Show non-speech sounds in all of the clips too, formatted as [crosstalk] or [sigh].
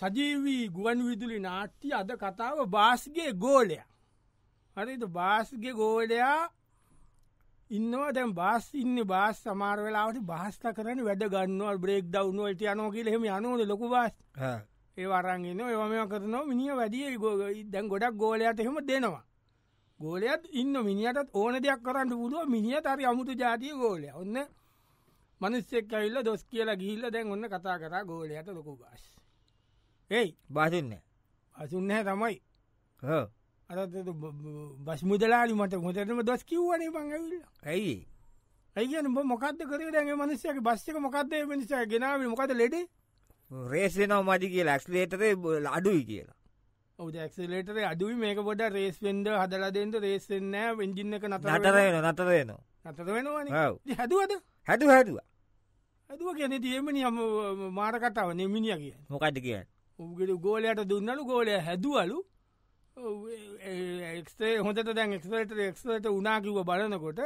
සජීවී ගුවන් විදුලි නාට්‍ය අද කතාව බාස්ගේ ගෝලයා. හරිද බාස්ගේ ගෝලයා ඉන්නවා දැන් බාස් ඉන්න බාස් සමාර වෙලාවට බාස්ත කරන වැඩ ගන්නවා බ්‍රේක් දව්නුවට යනෝ කියල හෙම යනෝද ලොකු බස් ඒ වරන්ගෙන ඒම කරනවා මිනිිය වැඩිය දැන් ගොඩක් ගෝලයට එහෙම දෙනවා. ගෝලයත් ඉන්න මිනිියටත් ඕන දෙයක් කරන්න පුුව මිනිිය තරි අමුතු ජාතිය ගෝලය ඔන්න මනුස්සෙක් ඇල්ල දොස් කියලා ගිල්ල දැන් ඔන්න කතා කරා ගෝලයට ලොකු බස්. ඒයි බාසුන්න අසුන්නහ තමයි අර බස් මුදලාලි මට මුදරම දොස් කිව්වනේ බංගවිල්ල ඇයි ඇයිගන මොකක්ද කරේ දැගේ මනස්සයක බස්සක මොකක්දේ මිනිසා ගෙනාව මොකද ලෙඩේ රේසනව මටි කිය ලක්ස්ලේටරේ අඩුයි කියලා ඔදක්ලේටරේ අඩුයි මේක පොඩ රේස් වෙන්ඩ හදලදෙන්ට රේස්සෙන්න වෙන්ජින්න එක නත නතරයන නතරයන නතර වෙනවන හැදුවද හැඩු හැඩුව හැදුව කියන තියමනි මාර කතාව නෙමිනිිය කිය මොකක්ද කියන්න උගට ගෝලයට දුන්නලු ගෝලය හැදුවලු එක්ේ හොඳට දැන් එක්ට එක්ට උනාකිව බලනකොට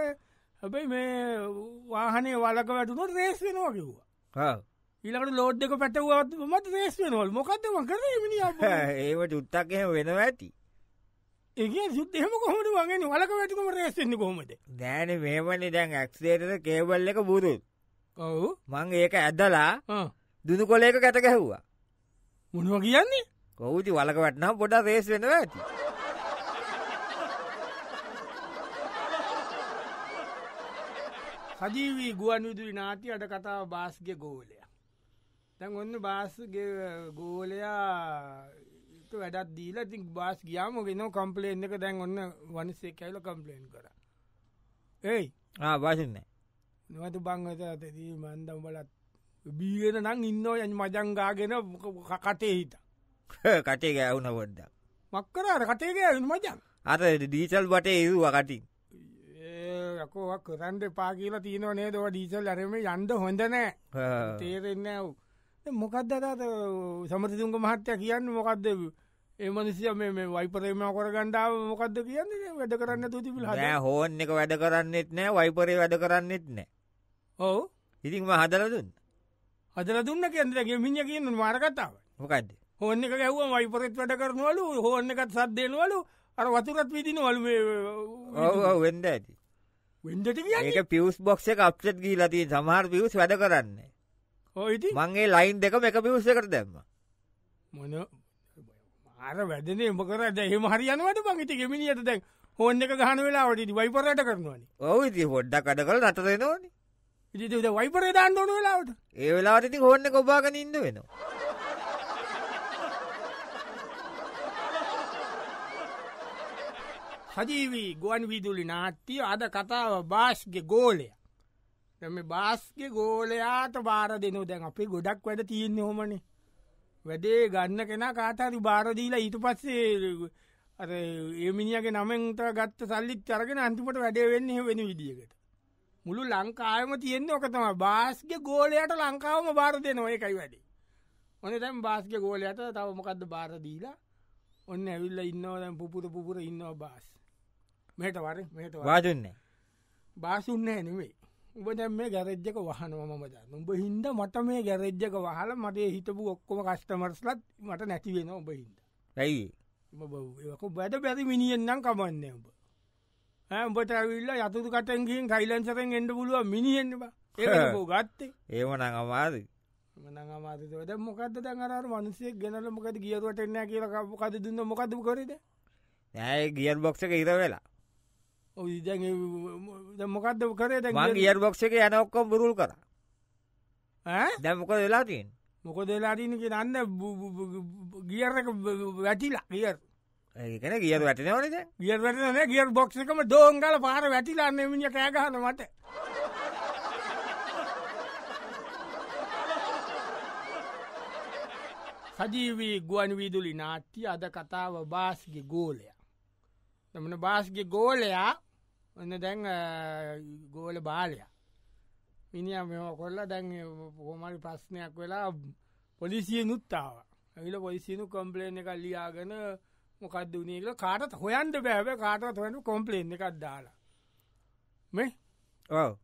හැබැයි මේ වාහනේ වලක වැටුනොත් රේස් වෙනවා කිව්වා ඊලකට ලෝඩ්ක පැටවුවත් මත් රේස් වෙනවල් මොකක්දම කර මිනි [laughs] ඒවට උත්තක් එහෙම වෙනවා ඇති ඒ සුද්දෙම කොහමට වගේ වලක වැටකම රේස්සෙන්න්න කොමද දෑන මේමනි දැන් ඇක්සේටද කේවල් එක බුරුත් ඔවු මං ඒක ඇදලා දුදු කොල එක ගැත ගැහ්වා මොනුව කියන්නේ ඔවුති වලක වටනම් පොඩ රේස් වෙනවා ඇති සජීවී ගුවන් විදුරි නාති අට කතාව බාස්ගේ ගෝලයා තැන් ඔන්න බාස්ගේ ගෝලයා වැඩත් දීල ති බාස් ගියාම ගෙන කම්පලේන් එක දැන් ඔන්න වනිසේ කැල කම්පලේන් කර ඒයි ආ බාසින්න නොවතු බංගත ඇති මන්දම් බලත් බීගෙන නං ඉන්නව යන් මජංගාගෙන කටේ හිත [laughs] කටේ ගෑවුන පොඩ්ඩක් මක්කරට කටේ ගෑවුන් මජන් අර ඩීසල් වටේ ඒවා කටින් යකෝ කරන්ඩ පා කියලා තියනව නේදව ඩීසල් අරම යන්ඩ හොඳනෑ තේරෙන්න ඇව් මොකක්දතාත සමතිතුන්ක මහත්තය කියන්න මොකක්ද ඒමනිසිය මේ වයිපරේම කර ගණඩාව මොකක්ද කියන්නේ වැඩ කරන්න තුතිපිල හ හෝන් එක වැඩ කරන්නෙත් නෑ වයිපරේ වැඩ කරන්නෙත් නෑ ඕ ඉතින්ම හදලදුන්න අදර දුන්න කියන්දර ගෙමිිය කියන්න මාරකතාව මොකක්ද හොන්න එක ගැව්ව වයිපරෙත් වැඩ කරනවලු හෝන්න එකත් සද්දේනවලු අර වතුරත් විදින වලු වෙන්ඩ ඇති වෙන්ඩට ඒක පියස් බොක්ෂ අප්සෙත් ගී ලතිී සමහර පියස් වැඩ කරන්න හෝයිති මංගේ ලයින් දෙක එක පියස්ස කර දැම්ම මොන අර වැදන එම කර දැහෙම හරියනවට පංගිට ගෙමිනිියට දැන් හෝන්න එක ගහන වෙලා වටට වයිපරට කරනවානි ඔවු ඉති හොඩ්ඩ කඩ කල නටරෙනවානේ ඉට වයිපර දාන්න ඕන වෙලාවට ඒ වෙලාටති හොන්න කොබාගන ඉන්න වෙනවා. සජීවී ගුවන් විදුලි නාට්‍යය අද කතාව බාස්්ගේ ගෝලය මෙම බාස්්ගේ ගෝලයාට බාර දෙනු දැන් අපේ ගොඩක් වැඩ තියෙන් හොමනේ වැඩේ ගන්න කෙන කාතාරි බාරදීලා ඊට පස්සේ එමිනිියගේ නමෙන්ට ගත්ත සල්ලිත් චරගෙන අන්තිමට වැඩේ වෙන්නේ වෙන විදිියකට මුළු ලංකාවම තියෙන්නේ ඕක තම බාස්ගේ ගෝලයට ලංකාවම බාර දෙ නොය එකයි වැඩි ඔන තැම් බාස්ක ගෝලයට තවමකක්ද බාර දීලා ඔන්න ඇවිල්ල ඉන්නවදැම් පුපුර පුපුර ඉන්නවා බාස් මෙටවර මෙට වාජන්නේ බාසුන්න නෙවෙයි උබ දැම් මේ ගැරෙජ්ජක වහනම මද උඹ හින්ද මට මේ ගැරෙජ්ජක වහල මටේ හිතපු ඔක්කොම කස්ටමර්ස්ලත් මට නැතිවෙන ඔබ හින්ද ඇයි බැද බැරි මිනිියෙන් නම් කමන්න ඔබ උඹට ඇවිල්ල යතුතු කටන් ගින් කයිලන්සරෙන් එඩ පුලුව මිනිහෙන්නවා ඒකෝ ගත්තේ ඒමන අමාද මනමාතද මොකද දැනර වන්සේ ගෙනල මොකද ගියරුවට එන්න කියලා කද දුන්න මොකද කරද නෑ ගියර් බොක්ෂ එක ඉර වෙලා මොකක්ද කරේ දැ ගියර් බොක්ෂ එක යන ඔක්කොම් බුරුල් කර දැමොකද වෙලාතින් මොකද වෙලාටීනක නන්න ගියරක වැටිලා ගියර් ඒකන ගියර වැටනවනද ගියර වැටන ගියර් බොක්ෂකම දෝංගල පාර වැටිලාන්න මිනි කෑගහන මට සජීවී ගුවන් වීදුලි නාට්‍ය අද කතාව බාස්ගේ ගෝලය තමන බාස්ගේ ගෝලයා ඔන්න දැන් ගෝල බාලයා මිනිිය මෙම කොල්ල දැන් පොහොමරි ප්‍රශ්නයක් වෙලා පොලිසිය නුත්තාව ඇවිල පොලිසිනු කොම්පලේන කල්ලියාගෙන මොකක්ද වුණේ කියලා කාටත් හොයන්න බෑ හැබැයි කාටවත් හොයන්න කොම්ප්ලේන් එකක් දාලා මේ ඔව්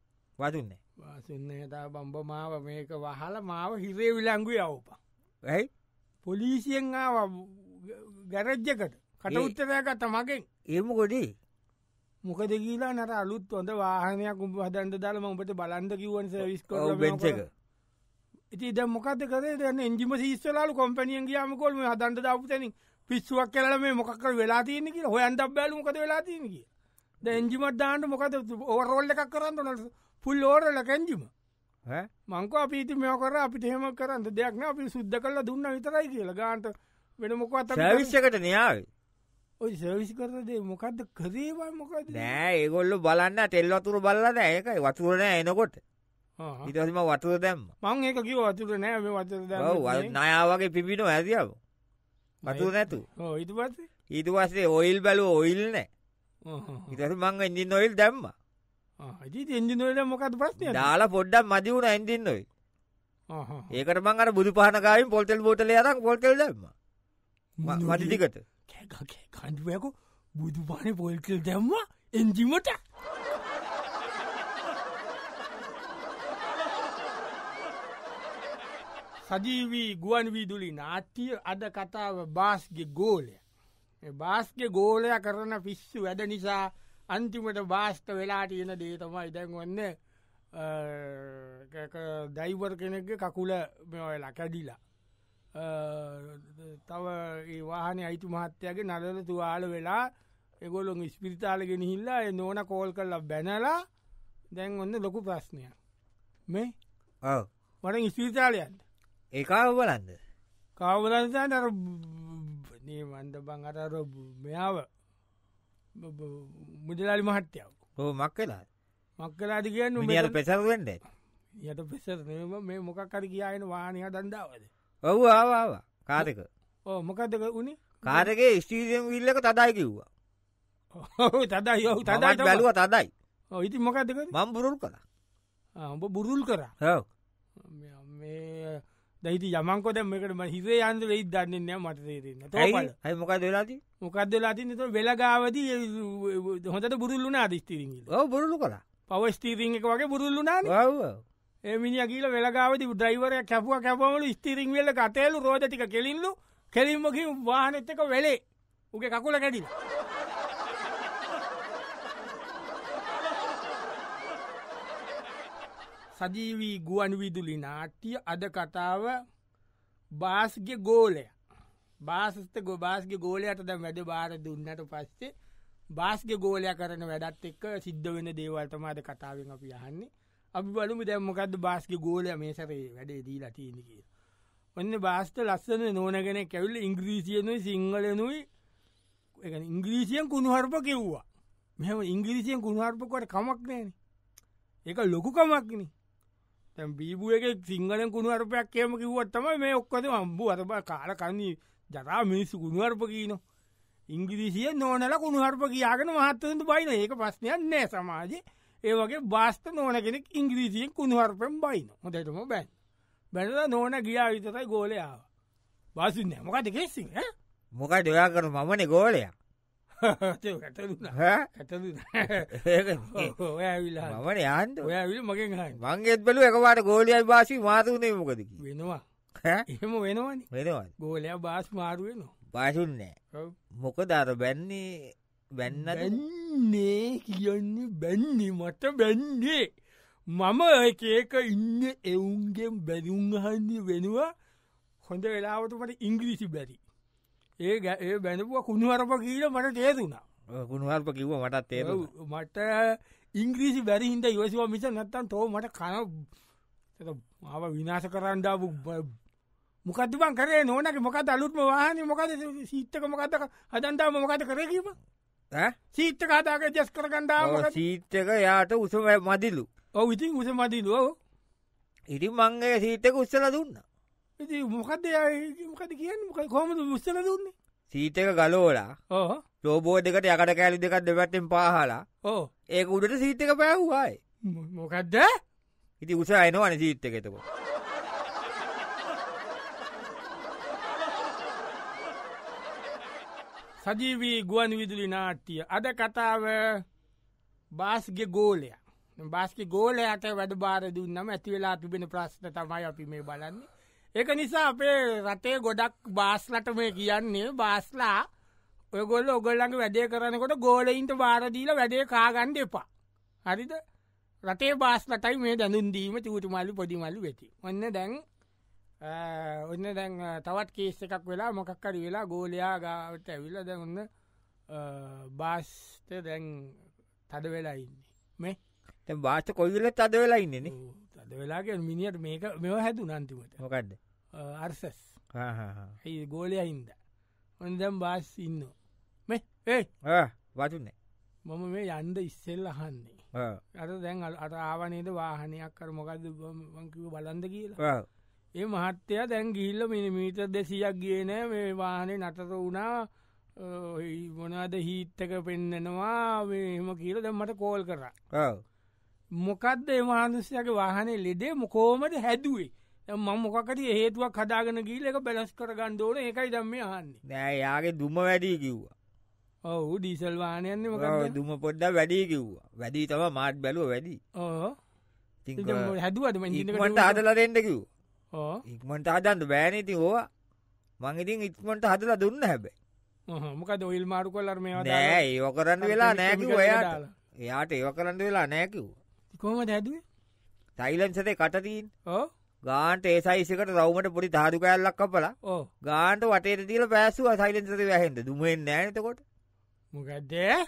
වදුන්නේ වාසින්නේ තා බම්බ මාව මේක වහලා මාව හිරේ විලංගු යවපන් ඇයි පොලිසියෙන් ආවා ගැරජ් එකට කට උත්තරයක් ගත්තා මගෙන් එහෙම කොඩි මොකද කියලා නර අලුත් හොඳ වාහනයක් උඹ හදන්න දාලා මම උඹට බලන්න කිව්වනේ සර්විස් කරලා බෙන්ච් එක ඉතින් දැන් මොකද්ද කරේ දැන් එන්ජිම සීස්සලාලු කොම්පැනියෙන් ගියාම කොල්ම හදන්න දාපු තැනින් පිස්සුවක් කරල මේ මොකක්කර වෙලා තියන්නේ කියලා හොයන්ටක් බැලු මොකද වෙලා තියෙන කිය ද එන්ජිමට දාන්නට මොකද ඕරෝල්ල එකක් කරන්න නොට පුල් ඕරල කැන්ජිම මංක අපිති මෙකර අපි හෙම කරන්න දෙයක්න අපි සුද්ද කරලා දුන්න විතරයි කියලා ගාන්ට වෙන මොකත් විශ්ෂකට නයාව ඔයි සවිස් කරදේ මොකක්ද කරේවා මොකද නෑ ඒගොල්ල බලන්න තෙල් වතුර බල්ලද ඒකයි වතුරන එනකොට ඉතම වතුර දැම් මං ඒක කිව වතුර නෑ වතුර නයාවගේ පිපිට ඇතිියාව මතු නැතු ඊට පස්සේ ඔයිල් බැලු ඔයිල් නෑ ඉතර මං ඉදිින් ඔයිල් දැම්ම ඉදිිනට මොකත් ප්‍රශ්න දාලා පොඩ්ඩක් මදිවුණ ඇන්දිින් නොයි ඒකට මං අර බුදු පහනකාවින් පොල්තෙල් බෝටල අරක් පොල්තෙල් දැම්ම මටිටිකට කැකකේ කණ්ඩුවයකු බුදුපාන පොල්කල් දැම්වා එන්ජිමට සජීවී ගුවන් විදුලි නාට්‍ය අද කතාව බාස්ගෙ ගෝලය. බාස්ගෙ ගෝලය කරන පිස්සු වැඩ නිසා අන්තිමට බාස්ට වෙලා තියෙන දේතමයි දැන්වන්න දයිවර් කෙනෙක්ගේ කකුල මෙල කැඩිලා. තව ඒ වාහන අයිතු මහත්තයගේ නරල තුවාල වෙලා එගොලොන් ස්පිරිතාලගෙන හිල්ලා නෝන කෝල් කරලා බැනලා දැන් ඔන්න ලොකු ප්‍රශ්නය මේ මට ස්පිරිතාලයන්ට ඒකාව බලන්ද කාවලන්න අර නේ වන්ද බං අරර මෙයාව මුදලාලි මහත්තයාව හෝ මක් කලා මක් කලාදි කියන්න මට පෙසරවෙඩ යට පෙසර මේ මොකක් කර කියාගෙන වානය දන්දාවද ඔවු ආවාවා කාරක ඕ මොකක්දක වුණේ කාරගේ ස්ටීසියම් විල්ලක තදායි කිව්වා ඔහු තදයි ඔහු තදයි බැලුව තදයි ඉති මොකක්දක මම් බුරුල් කලා ඔඹ බුරුල් කර හව දැහිට යමන්කොද මේකට හිසේ අන්දුර ඉත් දන්නන්නේ මට තේරන්න ඇයි මොකක් වෙලාති මොකක්ද වෙලාතින් තු වෙලගාවදී හොඳට බුරුල්ලුනා අධස්තීරගල බුරුල්ලු කලා පව ස්තීරිං එක වගේ බුරුල්ලුනා එමිනි කියල වෙලාගාවද ද්‍රයිවර කැපුව කැපවල ස්තීරිං වෙල කටේලු රෝධතික කෙලින්ලු කෙලින්මකින් වාහනෙත්තක වෙලේ උගේ කකුල කැඩිලා සජීවී ගුවන් විදුලි නාට්‍ය අද කතාව බාස්ග ගෝලය බාස්ත ගොබාස්ග ගෝලයට ද වැඩ බාර දුන්නට පස්සේ බාස්ග ගෝලය කරන වැඩත් එක්ක සිද්ධ වෙන දේවල්තමාද කතාවෙන් අපි යහන්නේ අපි බලමු දැම්මකක්ද බාස්ග ගෝලය මේ සරේ වැඩේ දී ලටීනකි ඔන්න බාස්ත ලස්සන නෝනගෙන කැවිල්ල ඉංග්‍රීසියනුයි සිංහලනුයි ඉංග්‍රීසියන් කුණුහරප කිව්වා මෙම ඉංග්‍රීසියන් කුණුහරපකොට කමක් නෑනේ ඒක ලොකුකමක්නේ බීබුව එක සිංහලෙන් කුණු අරපයක් කියම කිව්වත් තමයි මේ ඔක්කද අම්බු අරබ කාල කන්නේ ජරා මිනිස්සු කුණු අරප කියනවා. ඉංගිරිසිය නෝනල කුණු හරප කියාගෙන මහත්තතු බයින ඒක ප්‍රශ්නයක් නෑ සමාජයේ ඒ වගේ බාස්ත නෝන කෙනෙක් ඉංග්‍රීසියෙන් කුණු හරපෙන් බයින හොදටම බැන් බැලලා නෝන ගියා විතරයි ගෝලයාව බාසින්න මොකද කෙසිහ මොකයි ඩොයා කරන මමන ගෝලයා මට යාන්ට ඔයාවිල් මගෙන් හ මංගේත් බලු එකවාට ගෝලියයි බාසි මාතනේ මොකදකි වෙනවා එහෙම වෙනවනි වෙනවා ගෝලයා බාස් මාරුවෙනවා බාසුන්නෑ මොකද අර බැන්නේ බැන්න බැන්නේ කියන්නේ බැන්නේ මට බැන්නේ මම එකක ඉන්න එවුන්ගෙන් බැදුන්හන්න වෙනවා හොඳ වෙලාවට මට ඉංග්‍රීසි බැරි ඒ ඒ බැඳපුුව කුණුවරප කියීල මට තේරුණා කුණුවරප කිව්ව මටත් තේ මට ඉංග්‍රීසි බැරිහින්ද ඉවසිව මිස නැත්තන් තෝ මට කන ආව විනාශ කරන්ඩාපු මොකදතිබන් කරේ නොනක මොකද අලුත්ම වාහන මොකද සීත්තක මොකද හදන්තාව මොකද කරකීම සීත්තක හතාක ජස් කරගන්ඩාව සීත්තක යාට උසම මදිලු ඔව ඉතින් උස මදිලුව ඉතින් මංගේ සීත්තක උත්සල දුන්නා ඉති මොකක්ද මොකද කියන්න මොක කොමද විස්සල දුන්නේ සීතක ගලෝලා ඕහ ලෝබෝ දෙකට යකට කෑලි දෙකක් දෙපැත්තෙන් පාහලා ඕ ඒ උඩට සීතක පැහුවායි මොකක්ද ඉති උස අයනවන සීත්තක එතකෝ සජීවී ගුවන් විදුලි නාට්‍යය අද කතාව බාස්ගෙ ගෝලය බාස්කි ගෝලයට වැඩ බාරදුන්නම ඇතිවෙලා තිබෙන ප්‍රශ්න තමයි අපි මේ බලන්නේ ඒක නිසා අපේ රටේ ගොඩක් බාස්ලට මේ කියන්නේ බාස්ලා ඔයගොල්ල ඔගොල්ලඟ වැඩේ කරනකොට ගෝලයින්ට බාරදීල වැඩේ කාගණ්ඩ එපා හරිද රටේ බාස්ලටයි මේ දැනුන්දීම චූටි මල්ලි පොඩිමල්ලි වෙති ඔන්න දැන් ඔන්න දැන් තවත් කේස් එකක් වෙලා මොකක්කර වෙලා ගෝලයා ගාවට ඇවිල්ල දැන්න බාස්ට දැන් තද වෙලා ඉන්නේ මේ බාස්ට කොල්ල තද වෙලා ඉන්නේන තද වෙලාගේ මිනිට මේක මෙ හැදු නන්තිමට මොකක්ද අර්සස් ඇයි ගෝලය හින්ද ඔන්දම් බාස් ඉන්න මේ ඒ වතුන්නේ මම මේ යන්ද ඉස්සෙල් අහන්නේ අර දැන් අට ආවනේද වාහනයක් කර මොකද කිව බලන්ද කියලා ඒ මහත්තය දැන් ගිල්ල මිනිමීට දෙසියක් ගේ නෑ මේ වාහනේ නතර වුණා මොනාද හිීත්තක පෙන්න්නනවා එහෙම කියල දැම්මට කෝල් කරා මොකක්ද එමහන්සයක වාහනේ ලෙඩේ මොකෝමට හැදුවේ මං මොකරි හේතුවක් හදාගෙන ගීලක බැලස් කරගන්න ඕන එකයි දම්ම හන්නේ නෑ යාගේ දුම වැඩී කිව්වා ඔහු ඩීසල්වානයන්න මක දුම පොඩ්ඩ වැඩී කිව්වා වැඩී තව මාත් බැලුව වැඩි හැදුවටම ඉට හදල දෙන්නකිව් ඉක්මට හදන්ට බෑනති හෝවා මංඉතින් ඉක්මට හදලා දුන්න හැබැයි මොකද ඔයිල් මාරු කොල්ලර්ම නෑ ඒව කරන්න වෙලා නෑකිව ඔයාට එයාට ඒව කරන්න වෙලා නෑකිව්වා කොම හැදුවේ තයිලන්සතේ කටතිීන් ඕ ගාන්ට ඒ සයිසිකට රවමට පොඩි තාරු කෑල්ලක් කපලා ගාන්ට වටේට දීල පෑසුව සයිලෙන්සර වැහෙන්ට දුමෙන් නෑනතකොට මොකක්දේ